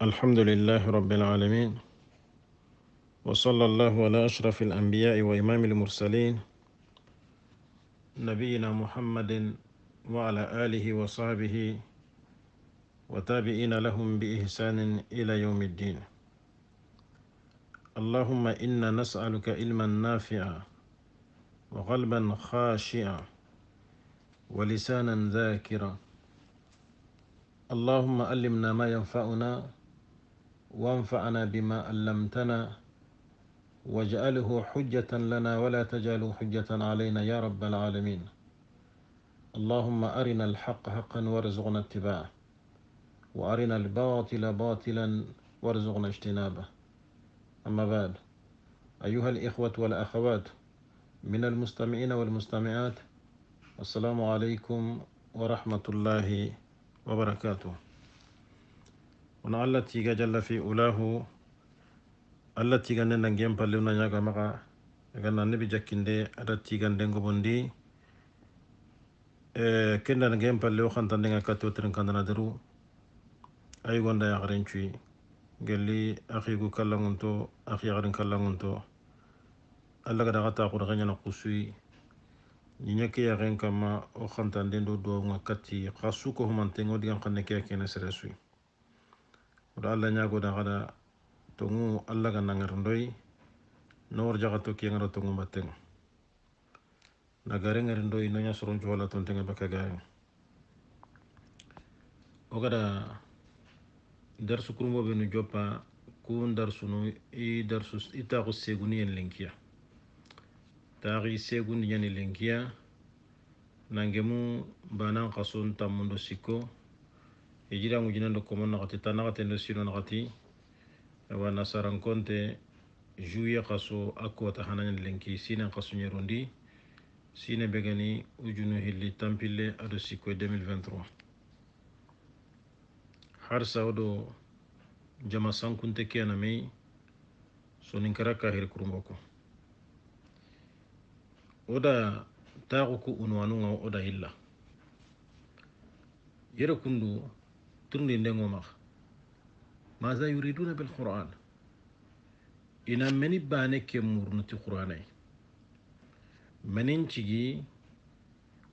الحمد لله رب العالمين وصلى الله على أشرف الأنبياء وإمام المرسلين نبينا محمد وعلى آله وصحبه وتابعين لهم بإحسان إلى يوم الدين اللهم إنا نسألك علما نافعا وقلبا خاشعا ولسانا ذاكرا اللهم علمنا ما ينفعنا وانفعنا بما علمتنا واجعله حجة لنا ولا تجعله حجة علينا يا رب العالمين اللهم أرنا الحق حقا وارزقنا اتباعه وأرنا الباطل باطلا وارزقنا اجتنابه أما بعد أيها الإخوة والأخوات من المستمعين والمستمعات السلام عليكم ورحمة الله وبركاته ona allah tiga jalla fi ulahu allah tiga nangen pallewna maka maxa maka annabi jakkinde ada tiga ndengo bondi e kenda nangen pallewo xantandenga kattotiren kandana deru ayi gonda yaxaren cuyi gelli axigu kallangun to axi yaxarin kallangun to allah gada xa taxuda xeñana xusuyi ñiña ke yaxen kamma o xantanden do dowunga katti kasu suko humantenga o digan xanne ke a kene oɗo allah ñagoda haɗa tongu allah ga nangar no nowor jaga tokki ngara tongu mbatteng nagare ngari doyi noña soron cohola tontenga bakka gayo o gada darsu kurmoɓe jopa joppa kun darsu no i darsu i taku seguni en lenkiya taaki yang ñani lenkiya nangemu banan kason tammundo sikko hijira ngujinan komo komon naxati ta naxate ndo sino naxati awa nasarankonte juye xaso a koota xanañan lenki sinen xasuñerondi sine begani ujunu hilli tampille aɗo sikkoye 2023 har sawo ɗo jama sankunte kenamei soninkara kahir kurumboko oda taxu ku unwanunga oda hilla yere kundu turndi ndego maxa masa yuriduna bel qur'an ina meni bane ke murnuti qur'anay menin cigi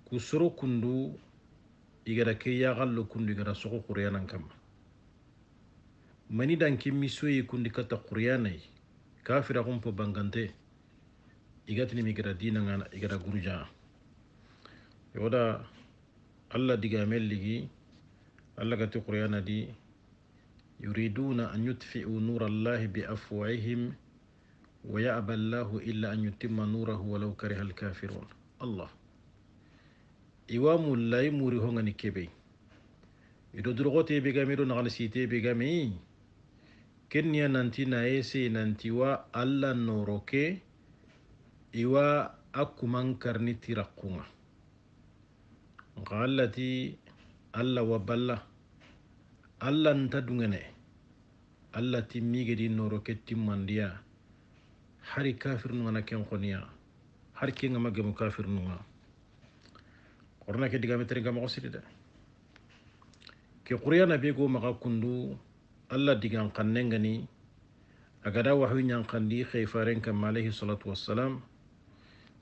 kusro kundu igara ke gallo kundu igara soxo qur'anan kamma mani danke misoyi kundi kata qur'anay kafira xumpo bangante igatinimi igara dinangana igara gurujaa yoda allah digamel ligi اللغة قريانا دي يريدون أن يطفئوا نور الله بأفواههم ويأبى الله إلا أن يتم نوره ولو كره الكافرون الله إوام الله يموري هونغني كبي إذا درغوتي بيغامي دو نغنسيتي بيغامي كنيا نانتي نايسي نانتي وا ألا نوروكي إوا أكو منكرني تيرقونا قالتي ألا وبالله allah nta dungene allah di noro kettimmandiya hari kafir nugana ken koniya har kengama gemu kafir nunga korona ke digameterenga mogo sidi de ke quriyana be go maga kundu allah digan kannengani agada waxu ñankandi xeyfaren kam alayhi salatu wassalam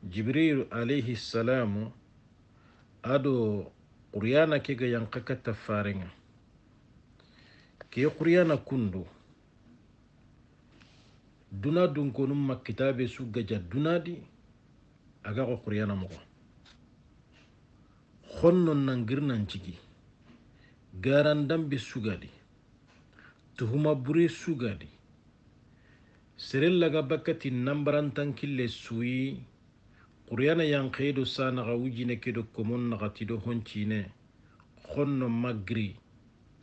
jibril alayhi salamu ado quriyana kega yanka katta kee quriyana kundu duna dunkonumma kitaabe su gaja dunaadi aga qo moxo mogo honnon nan girnan cigi garan dambe sugadi tuhuma bure sugadi serellaga bakkati nambarantan kille suyi quriyana yankeedo sanaxa wujine kedo komon naxatido honcine ma maggiri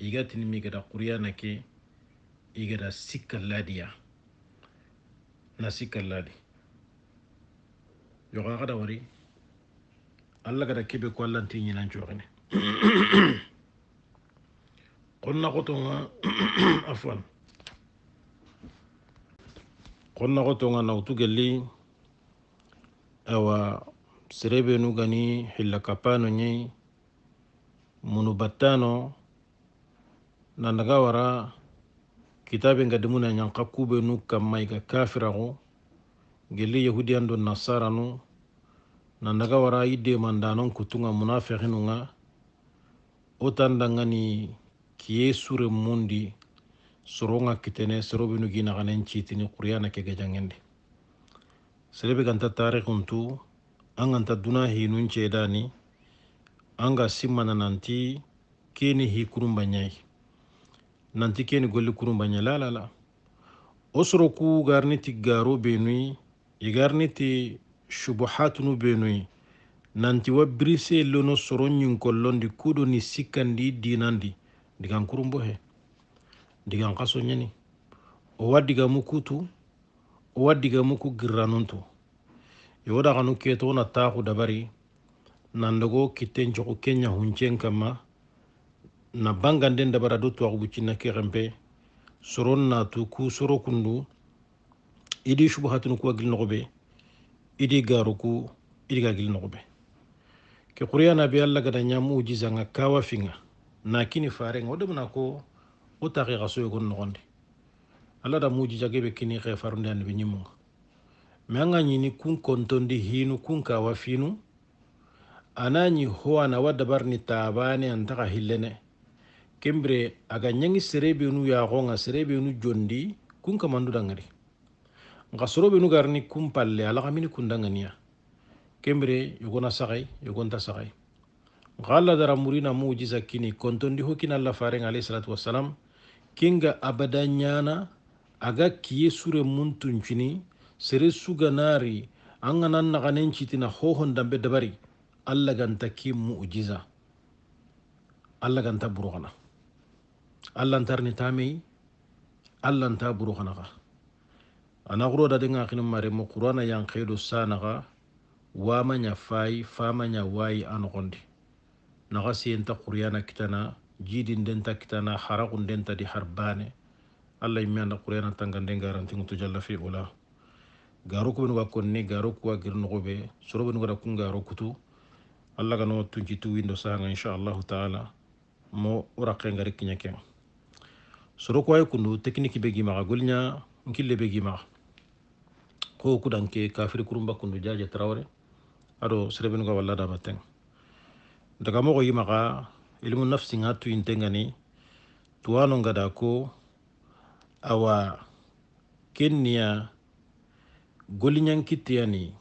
iga tinimi igada kuryana ke igada sikkalladiya na sikkalladi yoga kada wari allah gada kebe ko allanti ñinancooxene qonna xotonga afwan qonna xotonga nawtu gelli awa serebe gani xilla kapano ñayi munu battano nandaga wara kitabe nga demuna ñanka kube nu kammay ga kafiraxu gelli yahudiyan do nu nandaga wara ide mandanon kutunga munafexinunga wo tandanga kie kiye mundi soronga kitene sorobinu gina naxanen citini quriyana ke gajangende serebe ganta tarixuntu an ganta duna hinun cedani an ga simmanananti keni nanti keni golli kurunbanya lalala wo soro ku gariniti garo benui i gariniti shubuhatunu benui nanti wa birise lono soro ɲinkollondi kudo ni sikkandi dinandi digan kurunbo he digan kaso ɲeni o wa digamu kutu o wa digamu ku girranuntu yoo daganu keto wona taku dabari nandogo kitten cogo kenya huncen kanma na banganden dabara do twaxugu cinna kexenpe soro natu ku soro kundu idi subuhatunu kuwa gili noxobe idi garuku idi ga gili noxobe ke xuriyana be alla gada ɲamu jisanga kawa finga na kini farenga wo demana ko wo taxi xa soyogon noxondi alla da mu jija gebe kini xe farundi anabi ɲimunga ma an ga ɲini kun kontondi hinu kun kawa finu a na ɲi ho wa dabar ni tabane an taxa hillene kembre aga ñangi serebe nu gonga ya serebe nu jondi kun mandu nka sorobe nu garni kun palle alaxamini kundanganiya kembre yugona saxay yogonta saxay ngala dara murina mujisa kini kontondi ho kina alla farenga alayhi salatu wassalam kinga abada aga kiye sure mun tuncini sere suganari an ga na naxanen citina hohon dambe dabari alla ganta ki alla ganta allantarni tamey allanta buruxanaxa xanaxa ana xuroda denga xini mare mo qurana yanxeedo sanaxa wamaña fayi famaña wayi a noxondi naxa siyenta quryana kitana jiidin kitana haraxun di har allah yimme anda quryana tanganden jalla fi ula garo kubenuga konni garo kuwa girnoxoɓe sorobenugada kun garo allah gano tunci tu windo saanga inchallahu taala mo woraqengari kiña keng sorokoye kundu tekniki be gimaxa golña nkille be gimaxa ko kudanke kafiri kurumba kundu jaje tarawre aɗo serebenuga walla dama teng daga moxo yimaxa ilmu nafsi nga tuyintengani tuwano ngada ko awa kenniya golñankitiyani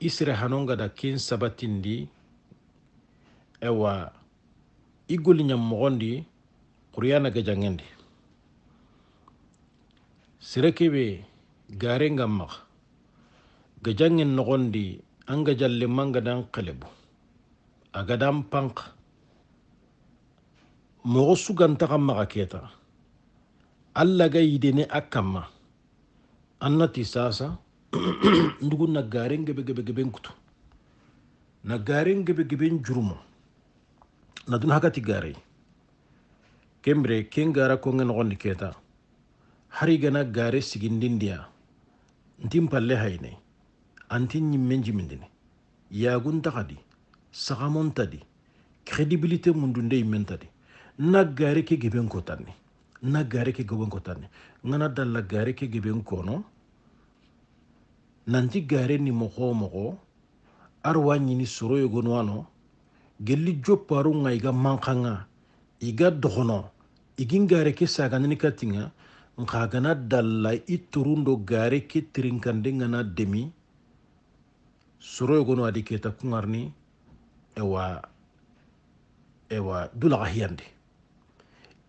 isre hano ngada ken sabatindi awa i golñammoxondi qur'anaga jangendi sire be gare nga max ga jangen noxondi an ga jalle dan qelebu a ta panq moxo sugantaxan maxa keta alla ga yidene a kanma an nati sasa ndugu na garen gebe gebe geben kutu na garen gebe geben jurumo na dun hakati garei kembre kengara ngen nogondi keta hari gana gare sigindindiya ntim palle hayne antin ñimmen jimindini yaguntaxadi tadi, crédibilité mundunde tadi na gare ke geben kotanni na gare ke geben kotanni ngana dalla gare ke geben kono nanti gare ni moko moko arwa ni soro yogonwano gelli jopparu nga ga mankanga iga igin gare ke saganini katinga nka gana dalla i turundo gare ke tirinkande ngana demi soroyo gono adi keta kungarni ewa ewa dulaga hiyande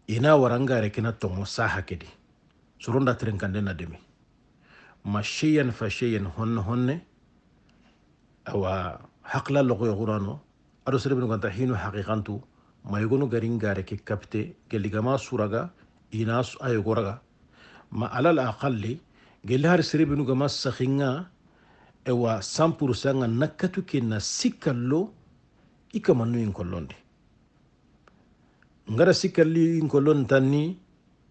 ina warangare kena tongo saha kedi soronda tirinkande na demi ma fa sheyan honne honne awa haqla lugu gurano ado serebinu ganta hinu haqiqantu maygonu garin gare ke kapte geligama suraga inas ayogoraga ma alal aqalli gelli har sirebinu gama sakhinga ewa 100% nga nakkatu ke na sikkallo i kamannu in ngara sikkalli in kollon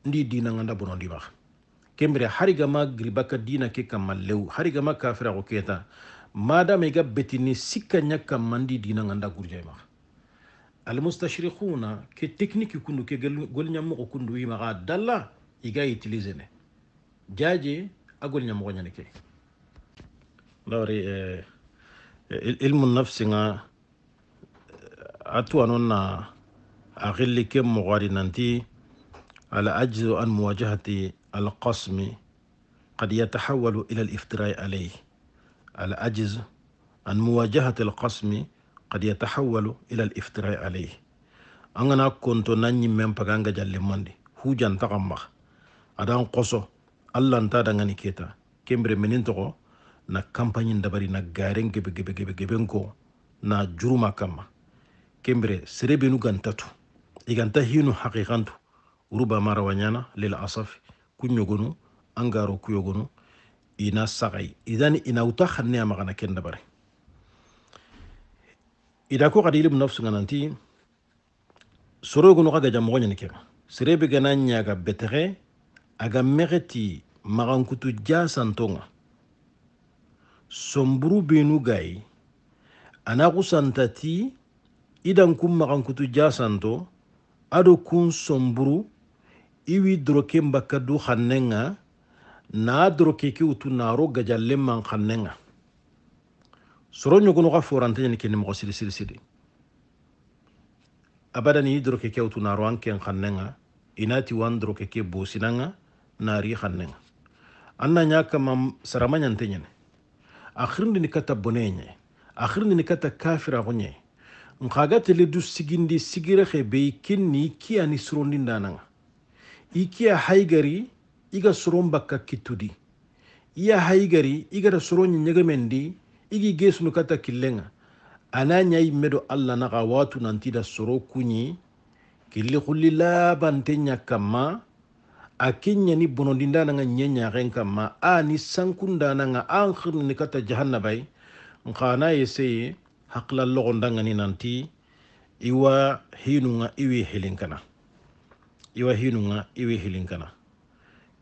ndi dina nga ndabonondi maxa kembere harigama giribaka dina ke kamma lew harigama kafiraxo keta madama ga betini sikka ɲa dina nga ndagurjay maxa المستشرقون كي تكنيك يكونوا كي قول نيامو كنو يما إيه غاد دالا يغا يتليزيني جاجي اقول نيامو نيانكي لوري علم النفس آه، اتوانونا اغلي كم مغارنانتي على أجز عن مواجهة القسم قد يتحول إلى الافتراء عليه العجز عن مواجهة القسم قد يتحول إلى الافتراء عليه أنا كنت ناني من بغانغا جالي ماندي هو جان تغمخ أدان قصو الله انتا دانغاني كيتا كمبري منين تغو na campagne dabari na garen gebe gebe gebe geben ko na juruma kama kembre serebe nu gantatu iganta hinu haqiqantu uruba marawanyana lil asaf kunyogonu angaro kuyogonu ina sagai idan ina uta khanne magana ken dabari ida ko ilimu ilmu nafsu ngananti soro gono kaga jamogo nyani kega serebe gana nyaga betere aga mexeti maxankutu jasantonga somburu benu gayi ana xusantati idan kun maxankutu jasanto ado kun somburu iwi doroke nbakka du xannenga naa doroke ke wutu naro gajallen man xannenga soro ñogono ga forante ñani ke nemoxo sirisiri siri abadani i doroke ke wutu naro an ken xannenga inati wan doroke ke bosinanga nari xannenga an na ñakama sarama ñante ñane a xirindini kata bone ñe a xirindini kata kafiraxo ñe nxagateli du sigindi sigirexe be i ken ni i kiya ni sorondindananga i kiya haygari i ga soron bakka kittudi i ya haygari i gata soro ñe ñegemen di igi gesunu kata killenga ana ñayi medo allah naxa watu nantida soro kuñi killi xulli labante ña kanma a kenñani bonondindananga ñeñaxen kanma sankunda ni sankundananga an xirnini kata jahannabay nxana yeseye haqla loxondangani nanti iwa hinunga iwi hilinkana iwa hinunga iwi hilinkana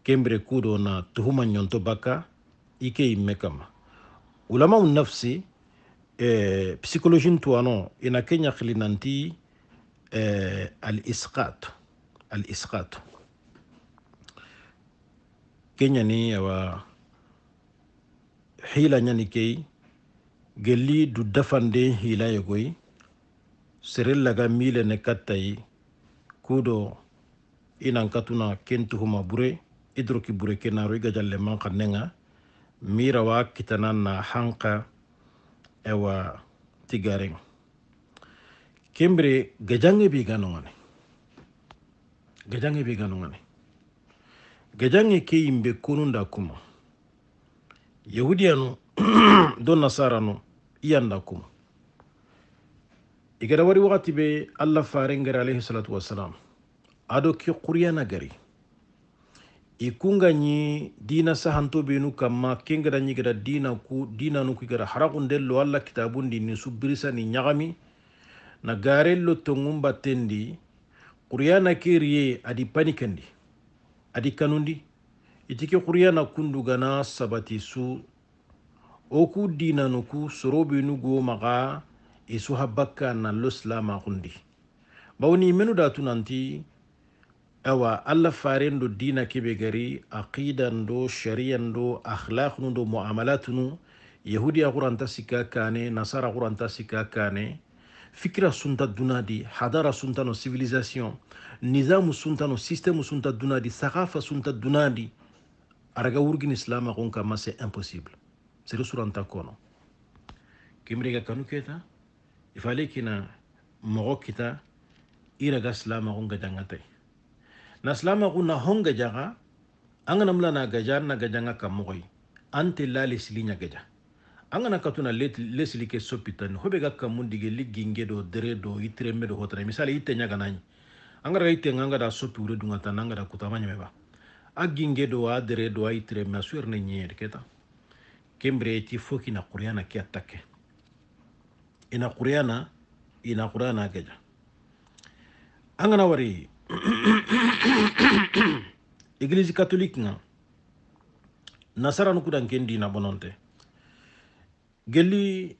kembere kudo na tuhuma ñonto bakka ike ke kanma ulamau nafsi eh, psikolojin tuwano ina ke ɲakilinanti eh, al-isqat al-isqat ke ɲani awa hila ɲani kei gelli du dafanden hila ye koyi serel laga mile ne kattayi kudo inan katuna ken tuhuma bure idroki bure kenaro i gajalleman kannenga mira wa kitanan na hanka ewa tigarin kimbre gajange bi gano ne gajange bi gano ngane gajange ke yimbe kununda kuma yahudiyanu do nasaranu iyanda kuma igara wari wakati be allah faren gari alayhi salatu wassalam ado ki quriyana gari i kungañi dina sahantoɓenu kamma kengedañi gada dina ku dinanu ku gada harakundello allah kitabundi ni subbirisani ñagami na garello tongum battendi qur'ana keriye adi panikendi adi kanundi itike qur'ana kundugana sabati su o ku dinanu ku sorobenu go maga isu habbakka nallo silama kundi bawni menu datunanti awa allah faren do dina keɓe gari aqidan do shariyan do ahlak nu do muamalat nu yahudiya xuranta sikka kane nasara xuranta sikka kane fikira sunta dunadi hadara sunta no civilisation nizamu sunta no système sunta dunadi sahafa sunta dunadi araga wurgin islama xon kama c'est impossible sere suranta kono kemrega kanu keta ifale kina moxo kita iraga silama xonga dangate na silama ku na honga an kana mula na gaja na gaja nga ka an te la lesili nya gaja an kana katuna lesili ke sopitan hobe ga ka mun dige liginge do dere do itre me do hotra misali ite nya ga nani an gara ite nga ga da sopi ure dunga ta nga da kutama nya meba a ginge do a dere do a itre me suer ne nye keta kembre ti foki na qur'ana ki atake ina qur'ana ina qur'ana gaja an kana wari église catholique nga nasaranu kudan ken dina bononte gelli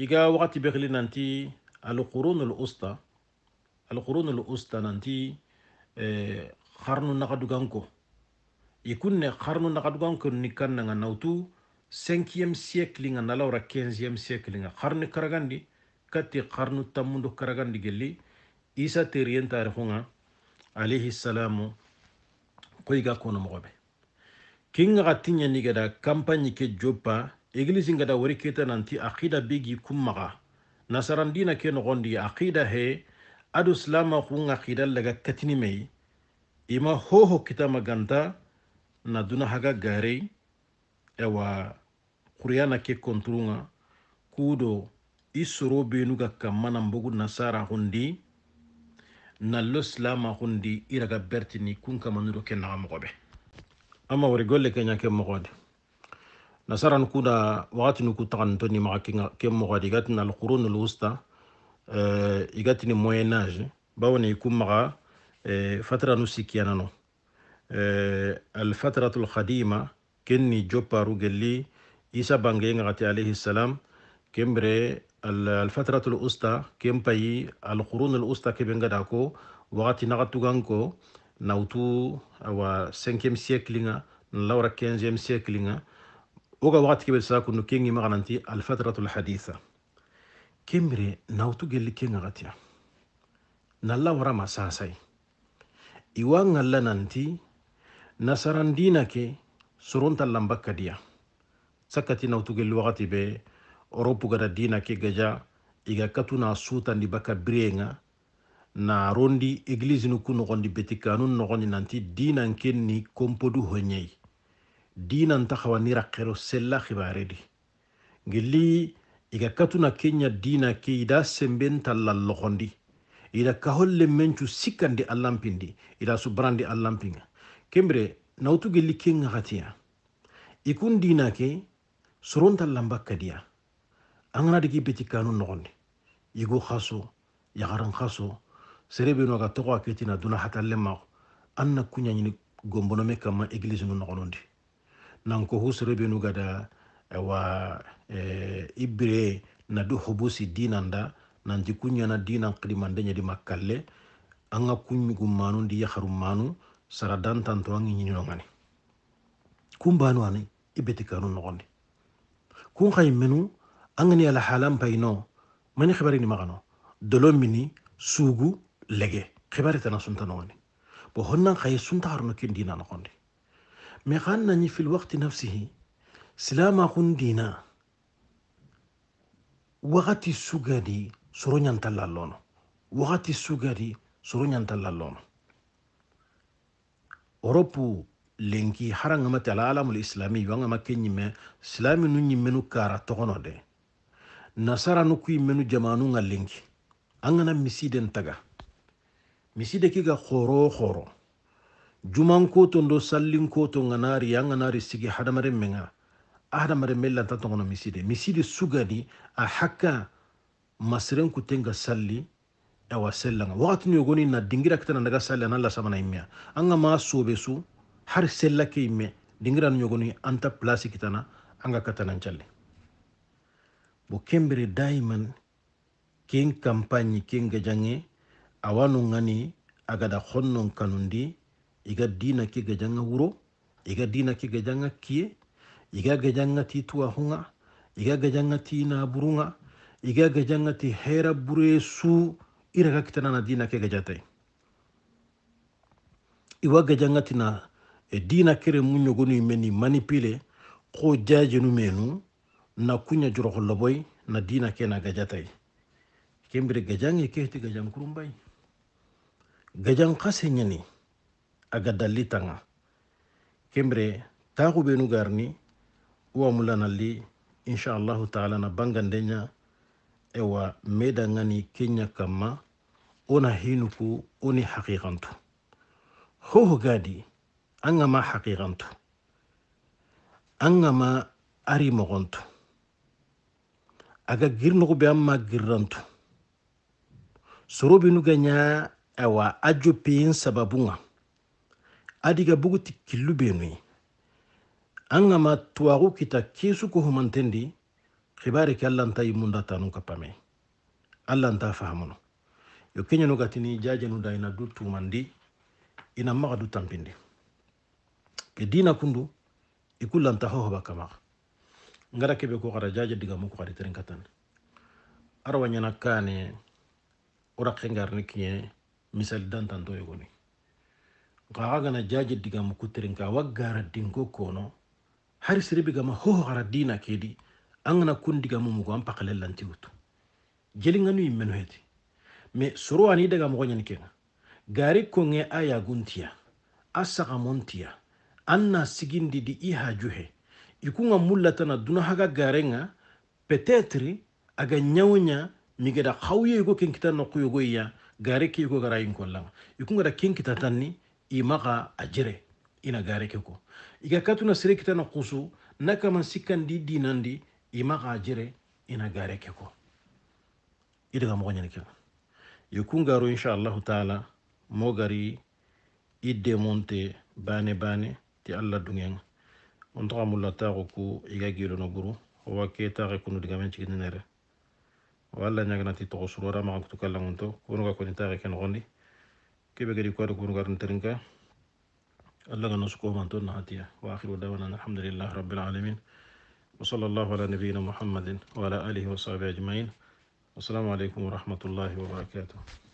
iga wakati bekili nanti alqurun lusta alqurun lusta nanti eh, harnu nakaduganko ikunne harnu nakaduganko ni kanna nga nautu 5e siècle nga nalawra 15e siècle nga harnu karagandi kati harnu tamundo karagandi gelli isa teriyentare hunga alayhi salamu koyiga kono mogoɓe kingaxa tiɲani gada campagne ke joppa église ngada wori keta nanti aqida begi kummaxa nasarandina ke noxondi aqida he adu silama xun aqida laga katinimei ima hoho kitama ganta na duna haga garei ewa xuriyana ke konturunga kudo i soro benu ga kamma nan bogu nasara xundi nallo silama hundi iraga bertini kunkamanuro ke naxa moxoɓe ama wori golle ke ñake moxode nasaran kuda waxatinu ku taxanintoni maxa ke moxode igatina alqurunul wusta igatini moyen age bawone ku maxa fatranu sikkiyanano alfatratu lkadima kenni jopparu gelli isa bangeyengaxati alayhi salam kembere الفترة الأوسطى كم باي القرون الأوسطى كبنغدا كو وقت نغتوغان كو نوتو أو 5 سيكلينا نلاورا 15 سيكلينا وقا وقت كبير ساكو نو كينغي مغنانتي الفترة الحديثة كمري نوتو جلي كين غتيا نلاورا ما ساساي إيوان نلنانتي نصران دينا كي سرونتا لمبكا ديا سكتي نوتو جلي وقتي بي oropu gada dina ke gaja iga katuna sutandi baka birenga na rondi eglise nu ku nogondi beti kanun nogondi nanti dinan ken ni kompodu hoñeyi dinan taxawa ni rakkero sella xibaredi ngeli iga katuna kenya dina ke ida semben tallal logondi ida kaholle mencu sikkandi allampindi ida subarandi allampinga kembre nawtu gelli kenga xatiya ikun dina ke sorontallan bakkadiya angana digi beti kanu nogondi yigu khaso yagaran khaso serebe no ga togo aketina duna hatalle ma anna kunya nyini gombono me kama eglise no nogondi nan ko hu serebe gada eh, wa e, ibre na du hubusi dinanda nan di kunya na dinan qlimande nyadi makalle anga kunyugu manu ndi yaharu manu sara dantanto angi nyinino ngani kumbanu ani ibeti kanu nogondi kun khay menu angani ala halan payno mani khibarini magano dolomini sugu lege khibari tana sunta noni bo honnan khaye sunta harno kindina nokondi me khanna ni fil waqti nafsihi silama kundina wakati sugadi soro ñantallallono wakati sugadi soro ñantallallono europe lenki haraŋamate ala alamul islami yoŋama ke ñimme silami nu ñimmenu kara togono de nasara nu kuyi menu jamanu nga lengi angana misiden taga miside kiga ga xoro xoro juman koto ndo sallin koto nga nari ya nga nari sigi hadamare menga ahadamare mella ta miside miside sugani a hakka masiren kutenga tenga salli e wa nga. Wakati ni goni na dingira kitana daga salli na la sabana imia. anga maa sobe su har sellake imme dingira ni ogoni anta anga katana nchalle bo kembere dayman ken campagne ken gajange awano gani agada honnon kanu ndi iga dina ke gajanga wuro iga dina ke gajanga kiye iga gajanga ti tuwahunga iga gajanga ti naburunga iga gajanga ti hera bure su iraka kitanana dina ke gajatay iwa gajanga tina e dina kere munyogonu imeni manipile ko jajenu menu na kunya jurokoloboy na dina kena na gajatay kembire gajang ye kehti gajang kurumbay gajang kase nyani aga dalli kembire taku benu garni uwa mulanalli insha allahu taala na bangandenya ewa meda ngani kenya kama ona hinuku oni haqiqantu hoho gadi angama haqiqantu angama ari mogontu aga girnugu be amma girrantu sorobi nuga ewa awa sababunga adiga buguti killu benui an kita kesu ko humantendi kibari ke imunda yimunda tanu kapame allanta fahamuno yo kenyanu gatini jajanu da ina du tumandi ina maga tampindi kedina kundu ikulanta hohoba kamaga ngara kebe ko gara jaje diga mu ko gara tren katan arwa nyana kane ora khengar ne kiye misal dan tan to yogoni gaga gana jaje diga mu ku tren ka wagara dingo kono har sire biga ho gara dina kedi angana kun diga mu ko am pakale lanti wutu jeli nganu imenu heti me soro daga mo nyani kenga gari ko nge aya guntiya asaka montiya anna sigindi di iha juhe ikunga mullatana duna haga garenga peut aga nyawnya migeda khawye yugo kenkita noqu yugo ya gare ke yugo gara yinko langa ikunga da kenkita tanni imaga ajire ina gare ke ko iga katuna sire kita na kusu naka mansikan di dinandi imaga ajire ina gare ke ida ga mogonya ke ikunga ro insha taala mogari i démonter bane bane ti Allah dungen ontoxa mullataxu ku iga gilono buru owa ketaxe kunu digamen cigininere walla ñaganati toxo surora maxan kutu kallangunto kunuga koni taxe ke noxondi kebe gedi kuwadi kunuga rinterinka allah ga nosukomanto naxatiya wa axiru dawana alhamdulilah rabilalamin وصلى الله على نبينا محمد وعلى آله وصحبه أجمعين والسلام عليكم ورحمة الله وبركاته